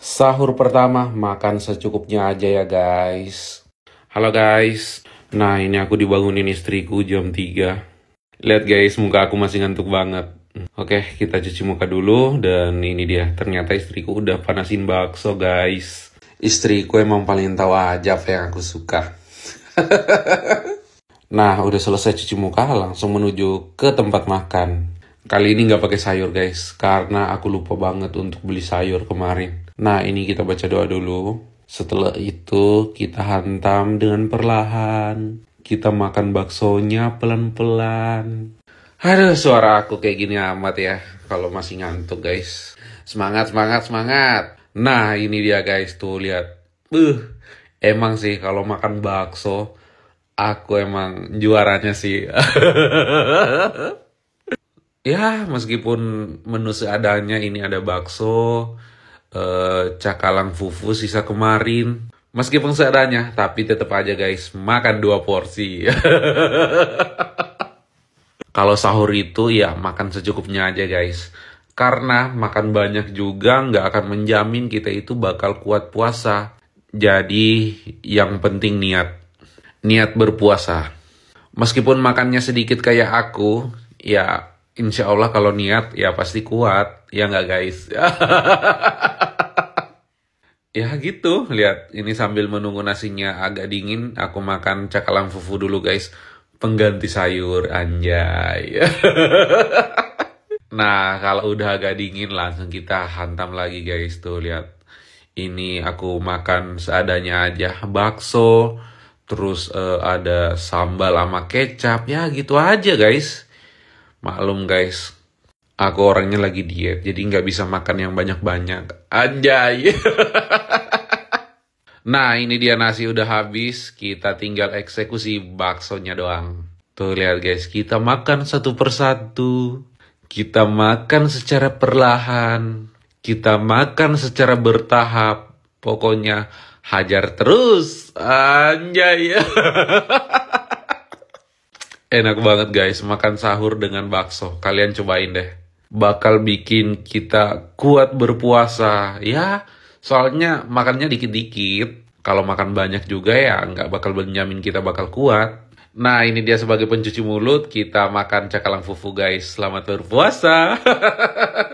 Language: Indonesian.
Sahur pertama, makan secukupnya aja ya guys. Halo guys. Nah, ini aku dibangunin istriku jam 3. Lihat guys, muka aku masih ngantuk banget. Oke, kita cuci muka dulu dan ini dia. Ternyata istriku udah panasin bakso, guys. Istriku emang paling tahu aja apa yang aku suka. nah, udah selesai cuci muka, langsung menuju ke tempat makan. Kali ini nggak pakai sayur, guys, karena aku lupa banget untuk beli sayur kemarin. Nah, ini kita baca doa dulu. Setelah itu, kita hantam dengan perlahan. Kita makan baksonya pelan-pelan. Aduh, suara aku kayak gini amat ya. Kalau masih ngantuk, guys. Semangat, semangat, semangat. Nah, ini dia guys. Tuh, lihat. Uh, emang sih kalau makan bakso, aku emang juaranya sih. ya, meskipun menu seadanya ini ada bakso, Eh, cakalang fufu sisa kemarin. Meskipun seadanya, tapi tetap aja guys, makan dua porsi. Kalau sahur itu ya makan secukupnya aja guys. Karena makan banyak juga nggak akan menjamin kita itu bakal kuat puasa. Jadi yang penting niat. Niat berpuasa. Meskipun makannya sedikit kayak aku, ya insya Allah kalau niat ya pasti kuat ya nggak guys ya gitu lihat ini sambil menunggu nasinya agak dingin aku makan cakalang fufu dulu guys pengganti sayur anjay nah kalau udah agak dingin langsung kita hantam lagi guys tuh lihat ini aku makan seadanya aja bakso terus uh, ada sambal sama kecap ya gitu aja guys Maklum guys, aku orangnya lagi diet, jadi nggak bisa makan yang banyak-banyak. Anjay! nah, ini dia nasi udah habis, kita tinggal eksekusi baksonya doang. Tuh lihat guys, kita makan satu persatu. Kita makan secara perlahan. Kita makan secara bertahap. Pokoknya hajar terus. Anjay! Enak banget guys, makan sahur dengan bakso. Kalian cobain deh. Bakal bikin kita kuat berpuasa. Ya, soalnya makannya dikit-dikit. Kalau makan banyak juga ya nggak bakal menjamin kita bakal kuat. Nah, ini dia sebagai pencuci mulut, kita makan cakalang fufu guys. Selamat berpuasa.